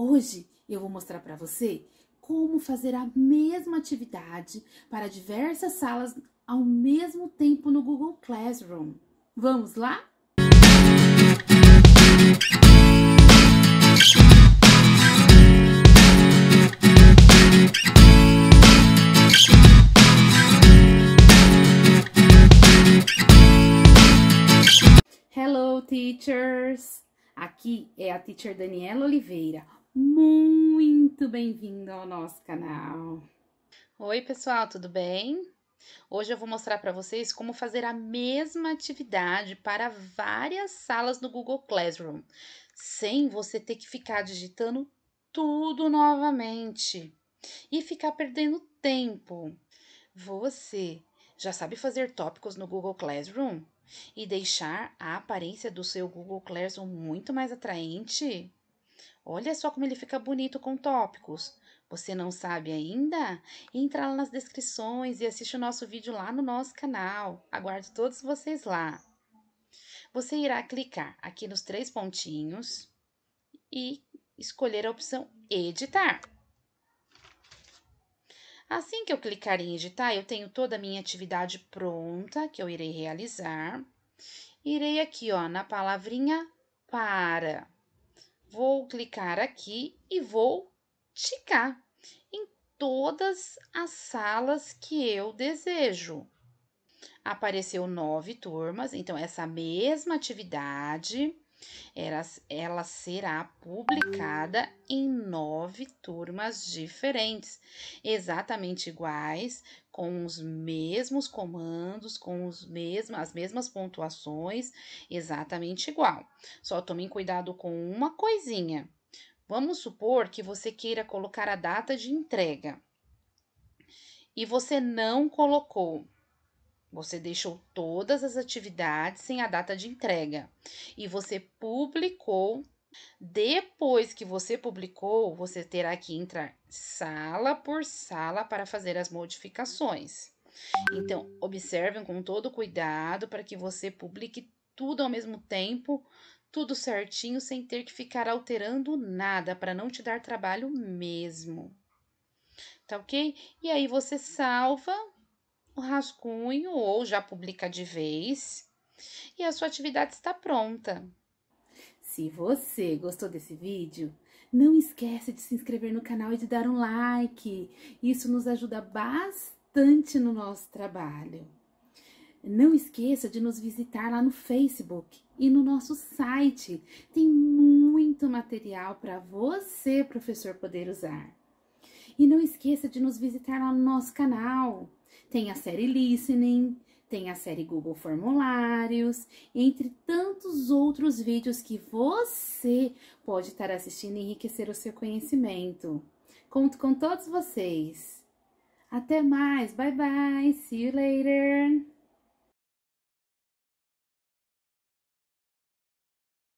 Hoje eu vou mostrar para você como fazer a mesma atividade para diversas salas ao mesmo tempo no Google Classroom. Vamos lá? Hello, teachers! Aqui é a teacher Daniela Oliveira muito bem-vindo ao nosso canal. Oi, pessoal, tudo bem? Hoje eu vou mostrar para vocês como fazer a mesma atividade para várias salas no Google Classroom, sem você ter que ficar digitando tudo novamente e ficar perdendo tempo. Você já sabe fazer tópicos no Google Classroom e deixar a aparência do seu Google Classroom muito mais atraente? Olha só como ele fica bonito com tópicos. Você não sabe ainda? Entra lá nas descrições e assiste o nosso vídeo lá no nosso canal. Aguardo todos vocês lá. Você irá clicar aqui nos três pontinhos e escolher a opção editar. Assim que eu clicar em editar, eu tenho toda a minha atividade pronta que eu irei realizar. Irei aqui ó, na palavrinha para. Vou clicar aqui e vou ticar em todas as salas que eu desejo. Apareceu nove turmas, então essa mesma atividade era, ela será publicada em nove turmas diferentes, exatamente iguais, com os mesmos comandos, com os mesmos, as mesmas pontuações, exatamente igual. Só tomem cuidado com uma coisinha. Vamos supor que você queira colocar a data de entrega e você não colocou você deixou todas as atividades sem a data de entrega e você publicou. Depois que você publicou, você terá que entrar sala por sala para fazer as modificações. Então, observem com todo cuidado para que você publique tudo ao mesmo tempo, tudo certinho, sem ter que ficar alterando nada, para não te dar trabalho mesmo. Tá ok? E aí você salva o rascunho ou já publica de vez e a sua atividade está pronta. Se você gostou desse vídeo, não esquece de se inscrever no canal e de dar um like. Isso nos ajuda bastante no nosso trabalho. Não esqueça de nos visitar lá no Facebook e no nosso site. Tem muito material para você, professor, poder usar. E não esqueça de nos visitar lá no nosso canal. Tem a série Listening, tem a série Google Formulários, entre tantos outros vídeos que você pode estar assistindo e enriquecer o seu conhecimento. Conto com todos vocês. Até mais, bye bye, see you later.